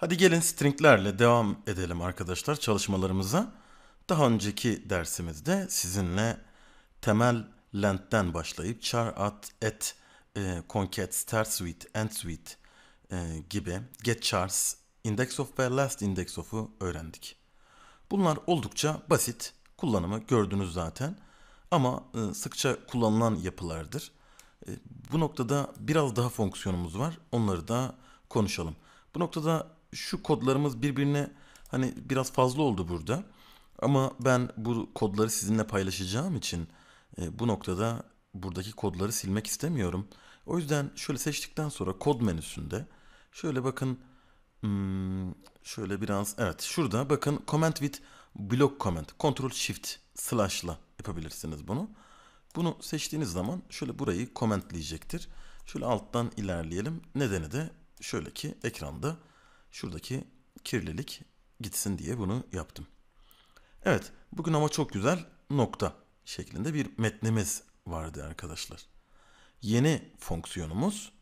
Hadi gelin stringlerle devam edelim arkadaşlar çalışmalarımıza. Daha önceki dersimizde sizinle temel length'ten başlayıp char at et e, concat start suite end suite e, gibi get chars index of ve last index of'u öğrendik. Bunlar oldukça basit kullanımı gördünüz zaten ama e, sıkça kullanılan yapılardır. E, bu noktada biraz daha fonksiyonumuz var onları da konuşalım. Bu noktada şu kodlarımız birbirine hani biraz fazla oldu burada. Ama ben bu kodları sizinle paylaşacağım için e, bu noktada buradaki kodları silmek istemiyorum. O yüzden şöyle seçtikten sonra kod menüsünde şöyle bakın hmm, şöyle biraz evet şurada bakın comment with block comment Ctrl Shift slash'la yapabilirsiniz bunu. Bunu seçtiğiniz zaman şöyle burayı commentleyecektir. Şöyle alttan ilerleyelim. Nedeni de şöyle ki ekranda şuradaki kirlilik gitsin diye bunu yaptım. Evet bugün ama çok güzel nokta şeklinde bir metnimiz vardı arkadaşlar. Yeni fonksiyonumuz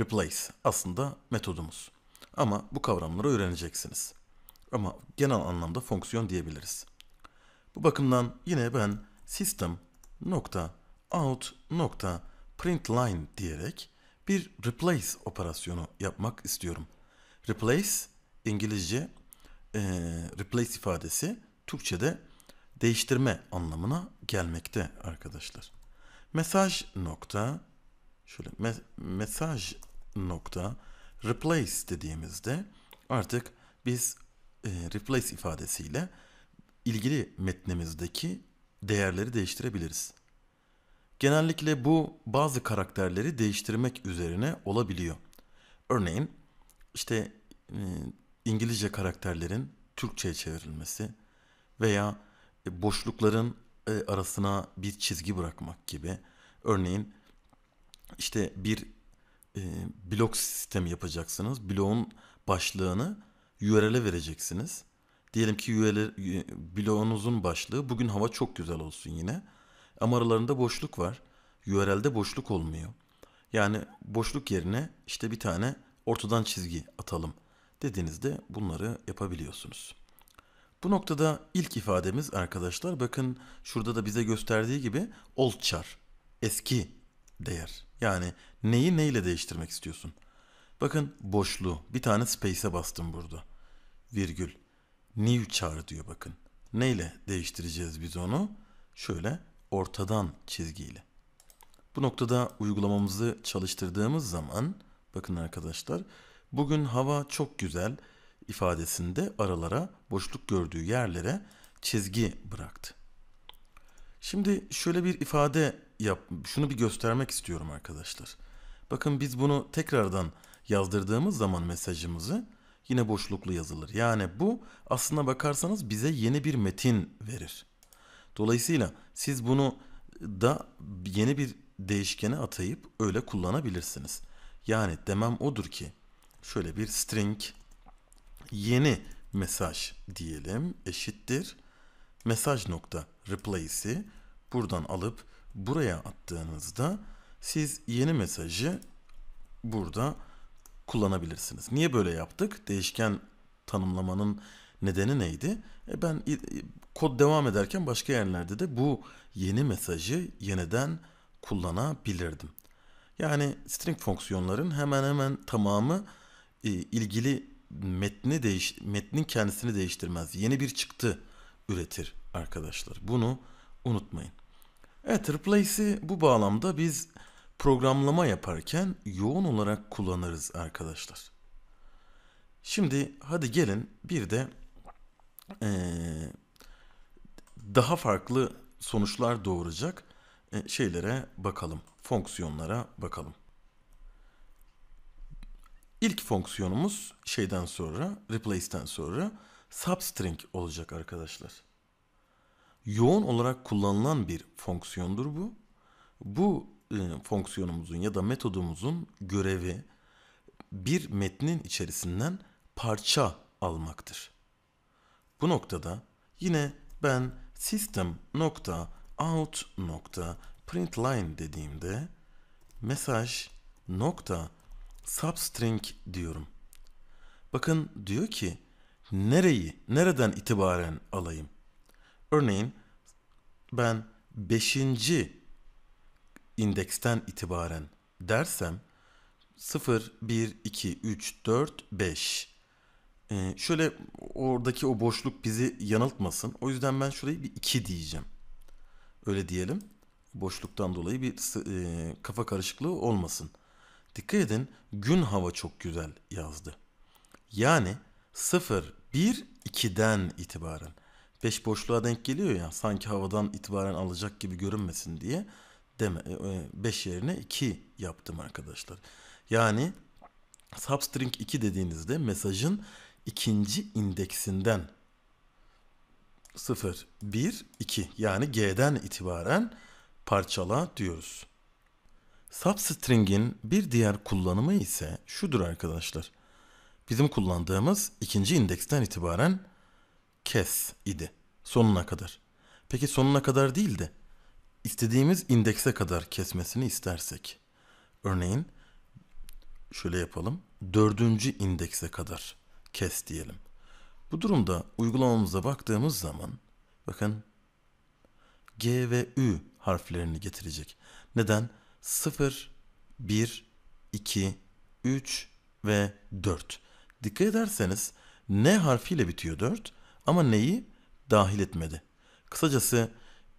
replace aslında metodumuz. Ama bu kavramları öğreneceksiniz. Ama genel anlamda fonksiyon diyebiliriz. Bu bakımdan yine ben system nokta out nokta println diyerek bir replace operasyonu yapmak istiyorum. Replace İngilizce e, replace ifadesi Türkçe'de değiştirme anlamına gelmekte arkadaşlar. Mesaj nokta şöyle me mesaj nokta replace dediğimizde artık biz e, replace ifadesiyle ilgili metnimizdeki değerleri değiştirebiliriz. Genellikle bu bazı karakterleri değiştirmek üzerine olabiliyor. Örneğin işte e, İngilizce karakterlerin Türkçe'ye çevrilmesi veya e, boşlukların e, arasına bir çizgi bırakmak gibi. Örneğin işte bir e, blok sistemi yapacaksınız. Bloğun başlığını URL'e vereceksiniz. Diyelim ki URL, e, bloğunuzun başlığı bugün hava çok güzel olsun yine. Ama aralarında boşluk var. URL'de boşluk olmuyor. Yani boşluk yerine işte bir tane ortadan çizgi atalım dediğinizde bunları yapabiliyorsunuz. Bu noktada ilk ifademiz arkadaşlar bakın şurada da bize gösterdiği gibi old char eski değer. Yani neyi neyle değiştirmek istiyorsun? Bakın boşluğu bir tane space'e bastım burada. Virgül. New char diyor bakın. Neyle değiştireceğiz biz onu? Şöyle ortadan çizgiyle. Bu noktada uygulamamızı çalıştırdığımız zaman Bakın arkadaşlar bugün hava çok güzel ifadesinde aralara boşluk gördüğü yerlere çizgi bıraktı. Şimdi şöyle bir ifade yap, şunu bir göstermek istiyorum arkadaşlar. Bakın biz bunu tekrardan yazdırdığımız zaman mesajımızı yine boşluklu yazılır. Yani bu aslına bakarsanız bize yeni bir metin verir. Dolayısıyla siz bunu da yeni bir değişkene atayıp öyle kullanabilirsiniz. Yani demem odur ki şöyle bir string yeni mesaj diyelim eşittir mesaj nokta replace'i buradan alıp buraya attığınızda siz yeni mesajı burada kullanabilirsiniz. Niye böyle yaptık? Değişken tanımlamanın nedeni neydi? E ben kod devam ederken başka yerlerde de bu yeni mesajı yeniden kullanabilirdim. Yani string fonksiyonların hemen hemen tamamı e, ilgili metni değiş metnin kendisini değiştirmez. Yeni bir çıktı üretir arkadaşlar. Bunu unutmayın. Evet replace'i bu bağlamda biz programlama yaparken yoğun olarak kullanırız arkadaşlar. Şimdi hadi gelin bir de e, daha farklı sonuçlar doğuracak e, şeylere bakalım fonksiyonlara bakalım. İlk fonksiyonumuz şeyden sonra, replace'ten sonra substring olacak arkadaşlar. Yoğun olarak kullanılan bir fonksiyondur bu. Bu e, fonksiyonumuzun ya da metodumuzun görevi bir metnin içerisinden parça almaktır. Bu noktada yine ben system.out.println print line dediğimde mesaj nokta substring diyorum. Bakın diyor ki nereyi, nereden itibaren alayım? Örneğin ben 5. indeksten itibaren dersem 0, 1, 2, 3, 4, 5. Ee, şöyle oradaki o boşluk bizi yanıltmasın. O yüzden ben şurayı bir 2 diyeceğim. Öyle diyelim boşluktan dolayı bir e, kafa karışıklığı olmasın. Dikkat edin gün hava çok güzel yazdı. Yani 0, 1, 2'den itibaren. 5 boşluğa denk geliyor ya sanki havadan itibaren alacak gibi görünmesin diye. Deme, 5 e, e, yerine 2 yaptım arkadaşlar. Yani substring 2 dediğinizde mesajın ikinci indeksinden 0, 1, 2 yani G'den itibaren parçala diyoruz. Substring'in bir diğer kullanımı ise şudur arkadaşlar. Bizim kullandığımız ikinci indeksten itibaren kes idi sonuna kadar. Peki sonuna kadar değil de istediğimiz indekse kadar kesmesini istersek. Örneğin şöyle yapalım. Dördüncü indekse kadar kes diyelim. Bu durumda uygulamamıza baktığımız zaman bakın G ve Ü harflerini getirecek. Neden? 0, 1, 2, 3 ve 4. Dikkat ederseniz ne harfiyle bitiyor 4 ama neyi dahil etmedi. Kısacası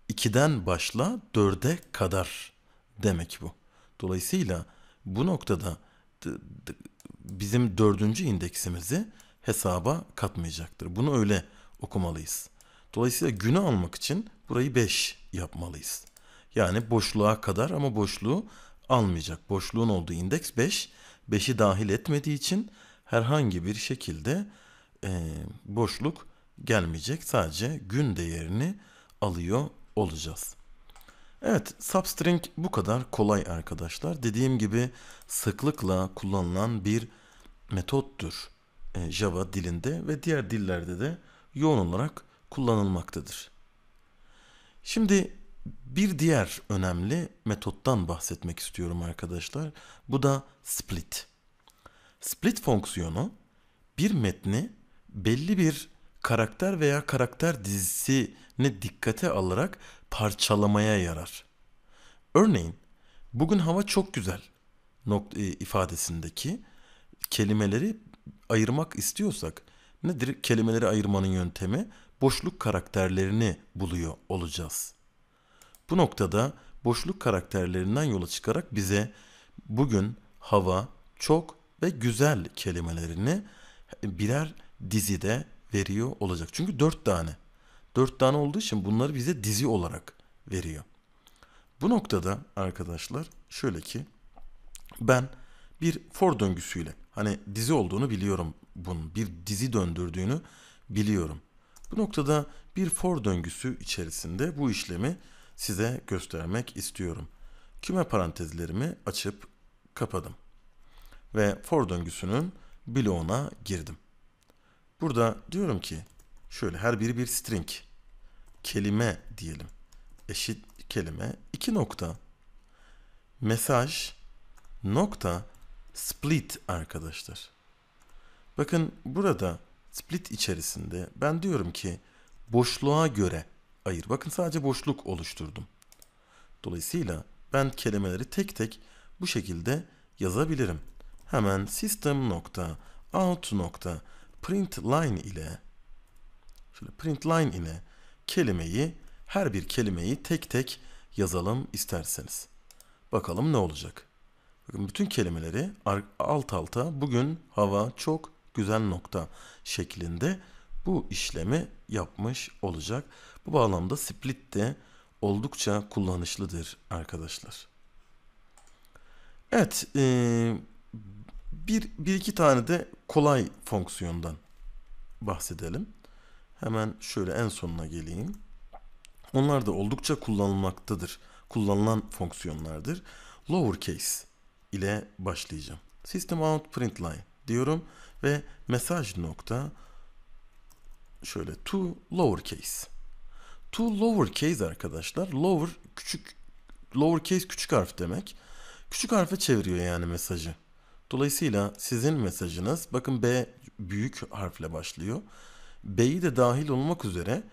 2'den başla 4'e kadar demek bu. Dolayısıyla bu noktada bizim dördüncü indeksimizi hesaba katmayacaktır. Bunu öyle okumalıyız. Dolayısıyla günü almak için burayı 5 yapmalıyız. Yani boşluğa kadar ama boşluğu almayacak. Boşluğun olduğu indeks 5. 5'i dahil etmediği için herhangi bir şekilde e, boşluk gelmeyecek. Sadece gün değerini alıyor olacağız. Evet substring bu kadar kolay arkadaşlar. Dediğim gibi sıklıkla kullanılan bir metottur e, Java dilinde ve diğer dillerde de yoğun olarak kullanılmaktadır. Şimdi bir diğer önemli metottan bahsetmek istiyorum arkadaşlar. Bu da split. Split fonksiyonu bir metni belli bir karakter veya karakter dizisini dikkate alarak parçalamaya yarar. Örneğin bugün hava çok güzel nokta e, ifadesindeki kelimeleri ayırmak istiyorsak nedir kelimeleri ayırmanın yöntemi? Boşluk karakterlerini buluyor olacağız. Bu noktada boşluk karakterlerinden yola çıkarak bize bugün hava, çok ve güzel kelimelerini birer dizide veriyor olacak. Çünkü dört tane. Dört tane olduğu için bunları bize dizi olarak veriyor. Bu noktada arkadaşlar şöyle ki ben bir for döngüsüyle hani dizi olduğunu biliyorum bunun bir dizi döndürdüğünü biliyorum. Bu noktada bir for döngüsü içerisinde bu işlemi size göstermek istiyorum. Küme parantezlerimi açıp kapadım. Ve for döngüsünün bloğuna girdim. Burada diyorum ki şöyle her biri bir string. Kelime diyelim. Eşit kelime iki nokta. Mesaj nokta split arkadaşlar. Bakın burada split içerisinde ben diyorum ki boşluğa göre ayır. Bakın sadece boşluk oluşturdum. Dolayısıyla ben kelimeleri tek tek bu şekilde yazabilirim. Hemen system nokta out nokta print line ile şöyle print line ile kelimeyi her bir kelimeyi tek tek yazalım isterseniz. Bakalım ne olacak. Bakın bütün kelimeleri alt alta bugün hava çok güzel nokta şeklinde bu işlemi yapmış olacak. Bu bağlamda split de oldukça kullanışlıdır arkadaşlar. Evet, e, bir, bir iki tane de kolay fonksiyondan bahsedelim. Hemen şöyle en sonuna geleyim. Onlar da oldukça kullanılmaktadır. Kullanılan fonksiyonlardır. Lowercase ile başlayacağım. System out print line diyorum ve mesaj nokta şöyle to lowercase to lowercase arkadaşlar. Lower küçük lowercase küçük harf demek. Küçük harfe çeviriyor yani mesajı. Dolayısıyla sizin mesajınız bakın B büyük harfle başlıyor. B'yi de dahil olmak üzere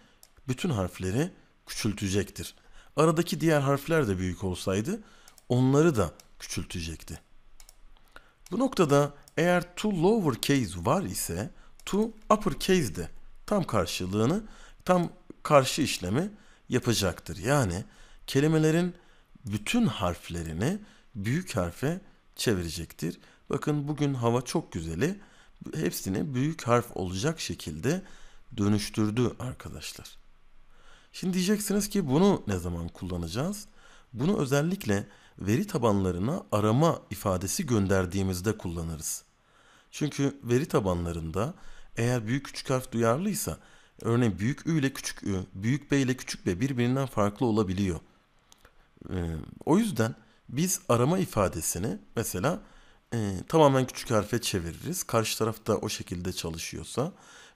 bütün harfleri küçültecektir. Aradaki diğer harfler de büyük olsaydı onları da küçültecekti. Bu noktada eğer to lowercase var ise to uppercase de tam karşılığını tam karşı işlemi yapacaktır. Yani kelimelerin bütün harflerini büyük harfe çevirecektir. Bakın bugün hava çok güzeli hepsini büyük harf olacak şekilde dönüştürdü arkadaşlar. Şimdi diyeceksiniz ki bunu ne zaman kullanacağız? Bunu özellikle veri tabanlarına arama ifadesi gönderdiğimizde kullanırız. Çünkü veri tabanlarında eğer büyük küçük harf duyarlıysa Örneğin büyük Ü ile küçük Ü, büyük B ile küçük B birbirinden farklı olabiliyor. Ee, o yüzden biz arama ifadesini mesela e, tamamen küçük harfe çeviririz. Karşı tarafta o şekilde çalışıyorsa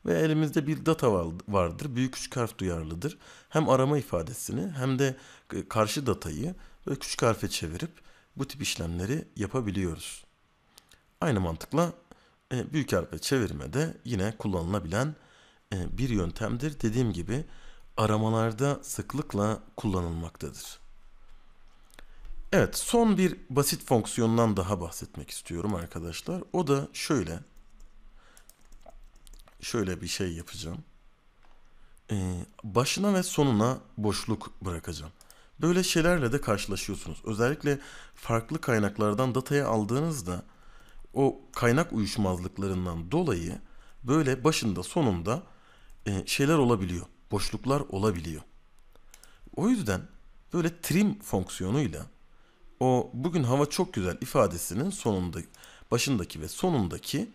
ve elimizde bir data vardır. Büyük küçük harf duyarlıdır. Hem arama ifadesini hem de e, karşı datayı böyle küçük harfe çevirip bu tip işlemleri yapabiliyoruz. Aynı mantıkla e, büyük harfe çevirme de yine kullanılabilen e, bir yöntemdir. Dediğim gibi aramalarda sıklıkla kullanılmaktadır. Evet, son bir basit fonksiyondan daha bahsetmek istiyorum arkadaşlar. O da şöyle. Şöyle bir şey yapacağım. Ee, başına ve sonuna boşluk bırakacağım. Böyle şeylerle de karşılaşıyorsunuz. Özellikle farklı kaynaklardan datayı aldığınızda o kaynak uyuşmazlıklarından dolayı böyle başında sonunda e, şeyler olabiliyor. Boşluklar olabiliyor. O yüzden böyle trim fonksiyonuyla o bugün hava çok güzel ifadesinin sonunda başındaki ve sonundaki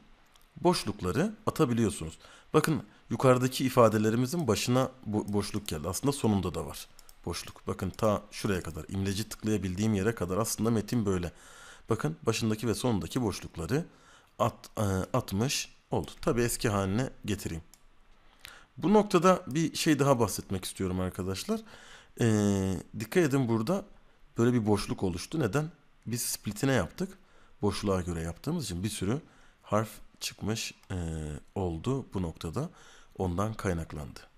boşlukları atabiliyorsunuz. Bakın yukarıdaki ifadelerimizin başına bo boşluk geldi. Aslında sonunda da var boşluk. Bakın ta şuraya kadar imleci tıklayabildiğim yere kadar aslında metin böyle. Bakın başındaki ve sonundaki boşlukları at, e, atmış oldu. Tabi eski haline getireyim. Bu noktada bir şey daha bahsetmek istiyorum arkadaşlar. Ee, dikkat edin burada böyle bir boşluk oluştu. Neden? Biz splitine yaptık. Boşluğa göre yaptığımız için bir sürü harf çıkmış e, oldu bu noktada. Ondan kaynaklandı.